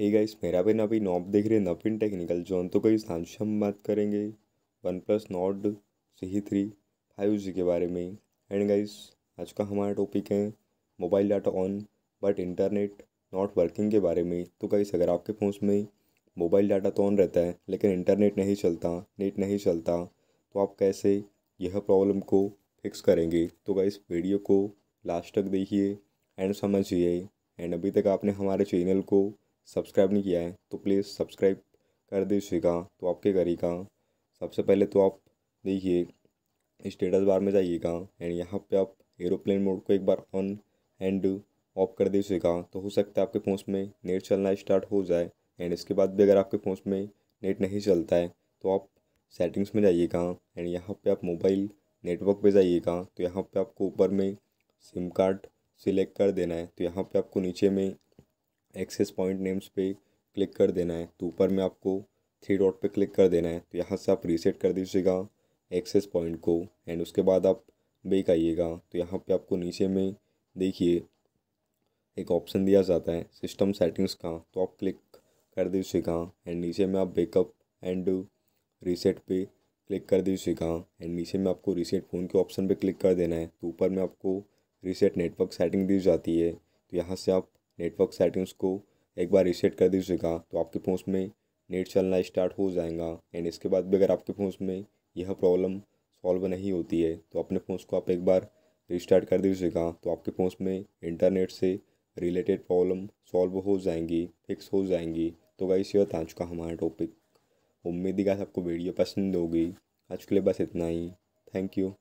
hey guys मेरा भी नवी knob देख रहे नवीन टेक्निकल जोन तो कई सांझी हम बात करेंगे OnePlus Nord C three five G के बारे में एंड गाइस आज का हमारा टॉपिक है mobile data on but internet not working के बारे में तो गाइस अगर आपके फ़ोन में मोबाइल डाटा तो ऑन रहता है लेकिन इंटरनेट नहीं चलता नेट नहीं चलता तो आप कैसे यह प्रॉब्लम को फिक्स करेंगे तो गाइस वीडियो को लास्ट तक देखिए एंड समझिए एंड अभी तक आपने हमारे चैनल को सब्सक्राइब नहीं किया है तो प्लीज़ सब्सक्राइब कर दीजिएगा तो आपके करिएगा सबसे पहले तो आप देखिए स्टेटस बार में जाइएगा एंड यहाँ पे आप एरोप्लेन मोड को एक बार ऑन एंड ऑफ कर दीजिएगा तो हो सकता है आपके फ़ोन में नेट चलना स्टार्ट हो जाए एंड इसके बाद भी अगर आपके फ़ोन में नेट नहीं चलता है तो आप सेटिंग्स में जाइएगा एंड यहाँ पे आप मोबाइल नेटवर्क पे जाइएगा तो यहाँ पे आपको ऊपर में सिम कार्ड सिलेक्ट कर देना है तो यहाँ पे आपको नीचे में एक्सेस पॉइंट नेम्स पे क्लिक कर देना है तो ऊपर में आपको थ्री डॉट पे क्लिक कर देना है तो यहाँ से आप रीसेट कर दीजिएगा एक्सेस पॉइंट को एंड उसके बाद आप बेक आइएगा तो यहाँ पे आपको नीचे में देखिए एक ऑप्शन दिया जाता है सिस्टम सेटिंग्स का तो आप क्लिक कर दीजिएगा एंड नीचे में आप बेकअप एंड रीसेट पे क्लिक कर दीजिएगा एंड नीचे में आपको रीसेट फ़ोन के ऑप्शन पे क्लिक कर देना है तो ऊपर में आपको रीसेट नेटवर्क सेटिंग दी जाती है तो यहाँ से आप नेटवर्क सेटिंग्स को एक बार रीसेट कर दीजिएगा तो आपके फ़ोन में नेट चलना स्टार्ट हो जाएगा एंड इसके बाद भी अगर आपके फ़ोन में यह प्रॉब्लम सॉल्व नहीं होती है तो अपने फ़ोन को आप एक बार रिस्टार्ट कर दीजिएगा तो आपके फ़ोन में इंटरनेट से रिलेटेड प्रॉब्लम सॉल्व हो जाएंगी फिक्स हो जाएंगी तो गाइस ये था आज का हमारा टॉपिक उम्मीद ही गाइस आपको वीडियो पसंद होगी आज के लिए बस इतना ही थैंक यू